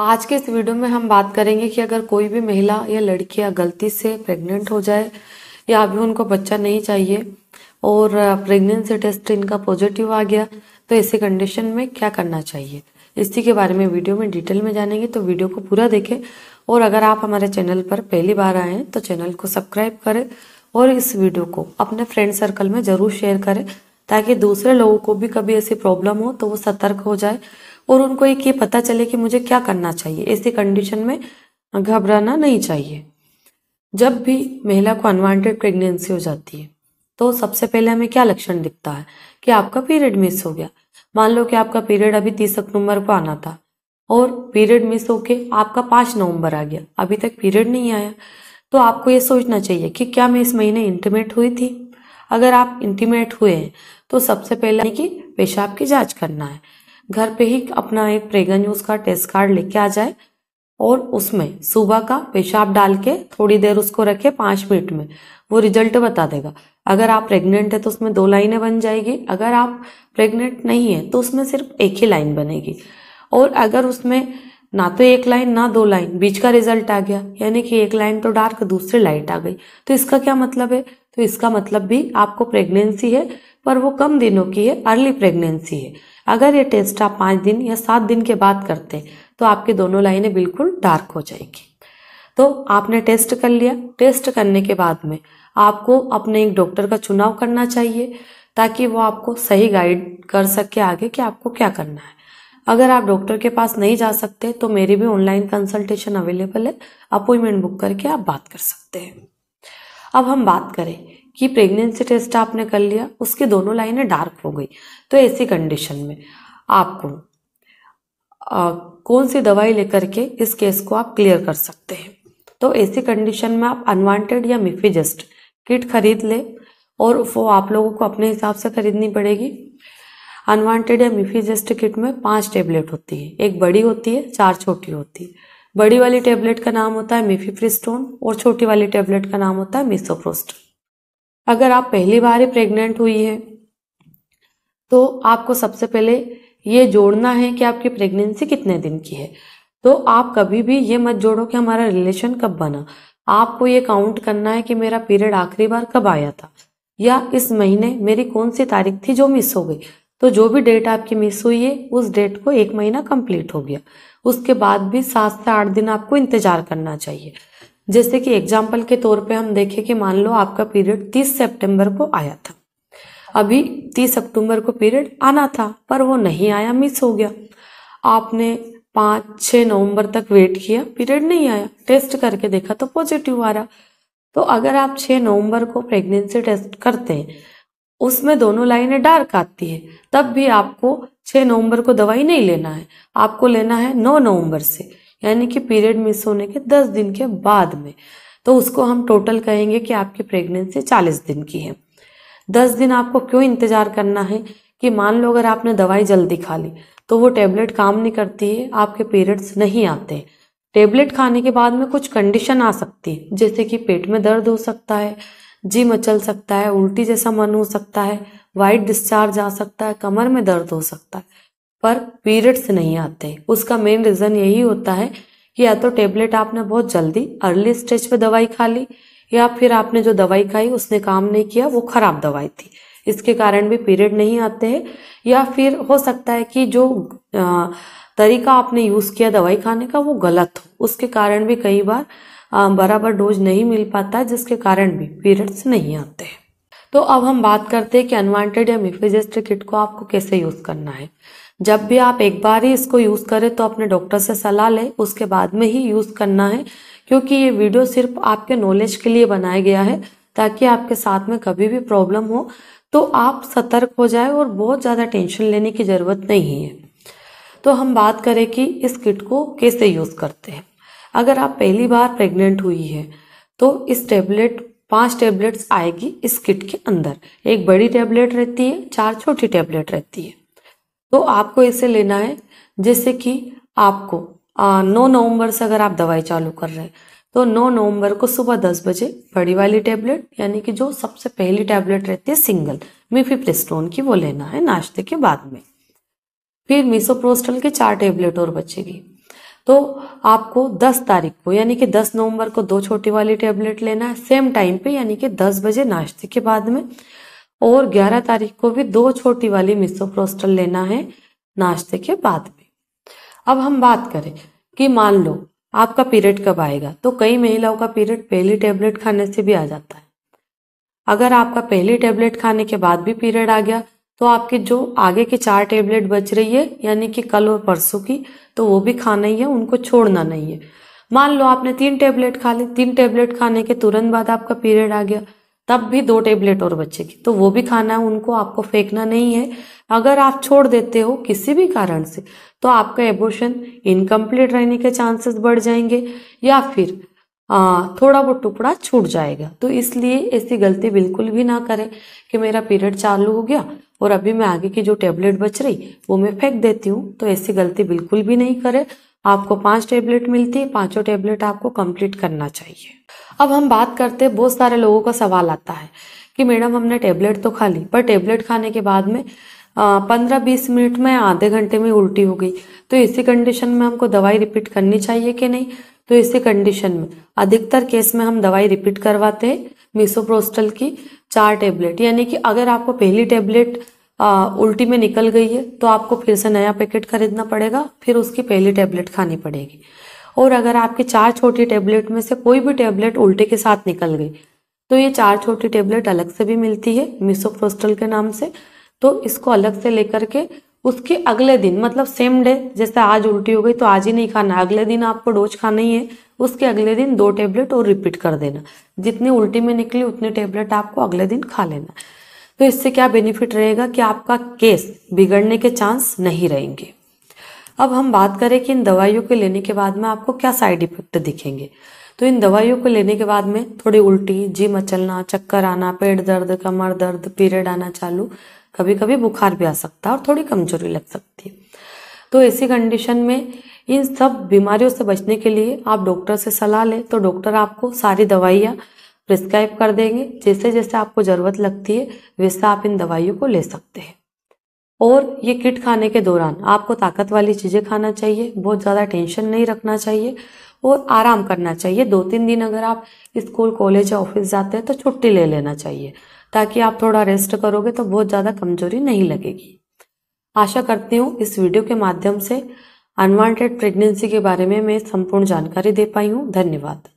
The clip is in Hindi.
आज के इस वीडियो में हम बात करेंगे कि अगर कोई भी महिला या लड़कियाँ गलती से प्रेग्नेंट हो जाए या अभी उनको बच्चा नहीं चाहिए और प्रेगनेंसी टेस्ट इनका पॉजिटिव आ गया तो ऐसे कंडीशन में क्या करना चाहिए इसी के बारे में वीडियो में डिटेल में जानेंगे तो वीडियो को पूरा देखें और अगर आप हमारे चैनल पर पहली बार आए तो चैनल को सब्सक्राइब करें और इस वीडियो को अपने फ्रेंड सर्कल में ज़रूर शेयर करें ताकि दूसरे लोगों को भी कभी ऐसी प्रॉब्लम हो तो वो सतर्क हो जाए और उनको एक ये पता चले कि मुझे क्या करना चाहिए ऐसी कंडीशन में घबराना नहीं चाहिए जब भी महिला को अनवांटेड प्रेगनेंसी हो जाती है तो सबसे पहले हमें क्या लक्षण दिखता है कि आपका पीरियड मिस हो गया मान लो कि आपका पीरियड अभी तीस अक्टूबर को आना था और पीरियड मिस होके आपका पांच नवंबर आ गया अभी तक पीरियड नहीं आया तो आपको ये सोचना चाहिए कि क्या मैं इस महीने इंटीमेट हुई थी अगर आप इंटीमेट हुए हैं तो सबसे पहले कि पेशाब की जांच करना है घर पे ही अपना एक प्रेगन यूज का टेस्ट कार्ड लेके आ जाए और उसमें सुबह का पेशाब डाल के थोड़ी देर उसको रखे पांच मिनट में वो रिजल्ट बता देगा अगर आप प्रेग्नेंट है तो उसमें दो लाइनें बन जाएगी अगर आप प्रेग्नेंट नहीं है तो उसमें सिर्फ एक ही लाइन बनेगी और अगर उसमें ना तो एक लाइन ना दो लाइन बीच का रिजल्ट आ गया यानी कि एक लाइन तो डार्क दूसरी लाइट आ गई तो इसका क्या मतलब है तो इसका मतलब भी आपको प्रेगनेंसी है पर वो कम दिनों की है अर्ली प्रेगनेंसी है अगर ये टेस्ट आप पाँच दिन या सात दिन के बाद करते हैं तो आपकी दोनों लाइनें बिल्कुल डार्क हो जाएगी तो आपने टेस्ट कर लिया टेस्ट करने के बाद में आपको अपने एक डॉक्टर का चुनाव करना चाहिए ताकि वो आपको सही गाइड कर सके आगे कि आपको क्या करना है अगर आप डॉक्टर के पास नहीं जा सकते तो मेरी भी ऑनलाइन कंसल्टेशन अवेलेबल है अपॉइंटमेंट बुक करके आप बात कर सकते हैं अब हम बात करें कि प्रेगनेंसी टेस्ट आपने कर लिया उसकी दोनों लाइनें डार्क हो गई तो ऐसी कंडीशन में आपको आ, कौन सी दवाई लेकर के इस केस को आप क्लियर कर सकते हैं तो ऐसी कंडीशन में आप अनवांटेड या मिफिजस्ट किट खरीद ले और वो आप लोगों को अपने हिसाब से खरीदनी पड़ेगी अनवांटेड या मिफिजस्ट किट में पांच टेबलेट होती है एक बड़ी होती है चार छोटी होती है बड़ी वाली टेबलेट का नाम होता है मिफीप्रिस्टोन और छोटी वाली टेबलेट का नाम होता है मिसोप्रोस्टोन अगर आप पहली बार ही प्रेग्नेंट हुई है तो आपको सबसे पहले ये जोड़ना है कि आपकी प्रेगनेंसी कितने दिन की है तो आप कभी भी ये मत जोड़ो कि हमारा रिलेशन कब बना आपको ये काउंट करना है कि मेरा पीरियड आखिरी बार कब आया था या इस महीने मेरी कौन सी तारीख थी जो मिस हो गई तो जो भी डेट आपकी मिस हुई है उस डेट को एक महीना कंप्लीट हो गया उसके बाद भी सात से आठ दिन आपको इंतजार करना चाहिए जैसे कि एग्जाम्पल के तौर पे हम देखें कि मान लो आपका पीरियड 30 सितंबर को आया था अभी 30 अक्टूबर को पीरियड आना था पर वो नहीं आया मिस हो गया आपने पाँच छः नवंबर तक वेट किया पीरियड नहीं आया टेस्ट करके देखा तो पॉजिटिव आ रहा तो अगर आप 6 नवंबर को प्रेगनेंसी टेस्ट करते हैं उसमें दोनों लाइनें डार्क आती है तब भी आपको 6 नवंबर को दवाई नहीं लेना है आपको लेना है नौ नवंबर से यानी कि पीरियड मिस होने के दस दिन के बाद में तो उसको हम टोटल कहेंगे कि आपकी प्रेगनेंसी चालीस दिन की है दस दिन आपको क्यों इंतज़ार करना है कि मान लो अगर आपने दवाई जल्दी खा ली तो वो टेबलेट काम नहीं करती है आपके पीरियड्स नहीं आते टेबलेट खाने के बाद में कुछ कंडीशन आ सकती है जैसे कि पेट में दर्द हो सकता है जी मचल सकता है उल्टी जैसा मन हो सकता है वाइट डिस्चार्ज आ सकता है कमर में दर्द हो सकता है पर पीरियड्स नहीं आते उसका मेन रीज़न यही होता है कि या तो टेबलेट आपने बहुत जल्दी अर्ली स्टेज पे दवाई खा ली या फिर आपने जो दवाई खाई उसने काम नहीं किया वो ख़राब दवाई थी इसके कारण भी पीरियड नहीं आते हैं या फिर हो सकता है कि जो तरीका आपने यूज़ किया दवाई खाने का वो गलत हो उसके कारण भी कई बार बराबर डोज नहीं मिल पाता जिसके कारण भी पीरियड्स नहीं आते तो अब हम बात करते हैं कि अनवांटेड या मिफेजेस्ट किट को आपको कैसे यूज़ करना है जब भी आप एक बार ही इसको यूज़ करें तो अपने डॉक्टर से सलाह लें उसके बाद में ही यूज़ करना है क्योंकि ये वीडियो सिर्फ आपके नॉलेज के लिए बनाया गया है ताकि आपके साथ में कभी भी प्रॉब्लम हो तो आप सतर्क हो जाए और बहुत ज़्यादा टेंशन लेने की ज़रूरत नहीं है तो हम बात करें कि इस किट को कैसे यूज़ करते हैं अगर आप पहली बार प्रेग्नेंट हुई है तो इस टेबलेट पांच टेबलेट्स आएगी इस किट के अंदर एक बड़ी टेबलेट रहती है चार छोटी टेबलेट रहती है तो आपको ऐसे लेना है जैसे कि आपको नौ नवंबर से अगर आप दवाई चालू कर रहे हैं तो नौ नवंबर को सुबह दस बजे बड़ी वाली टैबलेट यानी कि जो सबसे पहली टैबलेट रहती है सिंगल मिफिप्रिस्टोन की वो लेना है नाश्ते के बाद में फिर मिसोप्रोस्टल के चार टेबलेट और बचेगी तो आपको 10 तारीख को यानी कि 10 नवंबर को दो छोटी वाली टेबलेट लेना है सेम टाइम पे यानी कि 10 बजे नाश्ते के बाद में और 11 तारीख को भी दो छोटी वाली मिसो प्रोस्टल लेना है नाश्ते के बाद में अब हम बात करें कि मान लो आपका पीरियड कब आएगा तो कई महिलाओं का पीरियड पहली टेबलेट खाने से भी आ जाता है अगर आपका पहली टेबलेट खाने के बाद भी पीरियड आ गया तो आपके जो आगे की चार टेबलेट बच रही है यानी कि कल और परसों की तो वो भी खाना ही है उनको छोड़ना नहीं है मान लो आपने तीन टेबलेट खा ली तीन टेबलेट खाने के तुरंत बाद आपका पीरियड आ गया तब भी दो टेबलेट और बच्चे की तो वो भी खाना है उनको आपको फेंकना नहीं है अगर आप छोड़ देते हो किसी भी कारण से तो आपका एबोशन इनकम्प्लीट रहने के चांसेस बढ़ जाएंगे या फिर आ, थोड़ा बहुत टुकड़ा छूट जाएगा तो इसलिए ऐसी गलती बिल्कुल भी ना करें कि मेरा पीरियड चालू हो गया और अभी मैं आगे की जो टेबलेट बच रही वो मैं फेंक देती हूँ तो ऐसी गलती बिल्कुल भी नहीं करे आपको पांच टेबलेट मिलती है पांचों टेबलेट आपको कंप्लीट करना चाहिए अब हम बात करते हैं बहुत सारे लोगों का सवाल आता है कि मैडम हमने टेबलेट तो खा ली पर टेबलेट खाने के बाद में पंद्रह बीस मिनट में आधे घंटे में उल्टी हो गई तो इसी कंडीशन में हमको दवाई रिपीट करनी चाहिए कि नहीं तो इसी कंडीशन में अधिकतर केस में हम दवाई रिपीट करवाते हैं मिसोप्रोस्टल की चार टेबलेट यानी कि अगर आपको पहली टेबलेट उल्टी में निकल गई है तो आपको फिर से नया पैकेट खरीदना पड़ेगा फिर उसकी पहली टेबलेट खानी पड़ेगी और अगर आपकी चार छोटी टेबलेट में से कोई भी टेबलेट उल्टे के साथ निकल गई तो ये चार छोटी टेबलेट अलग से भी मिलती है मिसोप्रोस्टल के नाम से तो इसको अलग से लेकर के उसके अगले दिन मतलब सेम डे जैसे आज उल्टी हो गई तो आज ही नहीं खाना अगले दिन आपको डोज ही है उसके अगले दिन दो टेबलेट और रिपीट कर देना जितनी उल्टी में निकली उतनी टेबलेट आपको अगले दिन खा लेना तो इससे क्या बेनिफिट रहेगा कि आपका केस बिगड़ने के चांस नहीं रहेंगे अब हम बात करें कि इन दवाइयों के लेने के बाद में आपको क्या साइड इफेक्ट दिखेंगे तो इन दवाइयों को लेने के बाद में थोड़ी उल्टी जी मचलना चक्कर आना पेट दर्द कमर दर्द पीरियड आना चालू कभी कभी बुखार भी आ सकता है और थोड़ी कमजोरी लग सकती है तो ऐसी कंडीशन में इन सब बीमारियों से बचने के लिए आप डॉक्टर से सलाह लें तो डॉक्टर आपको सारी दवाइयाँ प्रिस्क्राइब कर देंगे जैसे जैसे आपको ज़रूरत लगती है वैसे आप इन दवाइयों को ले सकते हैं और ये किट खाने के दौरान आपको ताकत वाली चीज़ें खाना चाहिए बहुत ज़्यादा टेंशन नहीं रखना चाहिए और आराम करना चाहिए दो तीन दिन अगर आप स्कूल कॉलेज या ऑफिस जाते हैं तो छुट्टी ले लेना चाहिए ताकि आप थोड़ा रेस्ट करोगे तो बहुत ज़्यादा कमजोरी नहीं लगेगी आशा करती हूँ इस वीडियो के माध्यम से अनवांटेड प्रेगनेंसी के बारे में मैं संपूर्ण जानकारी दे पाई हूँ धन्यवाद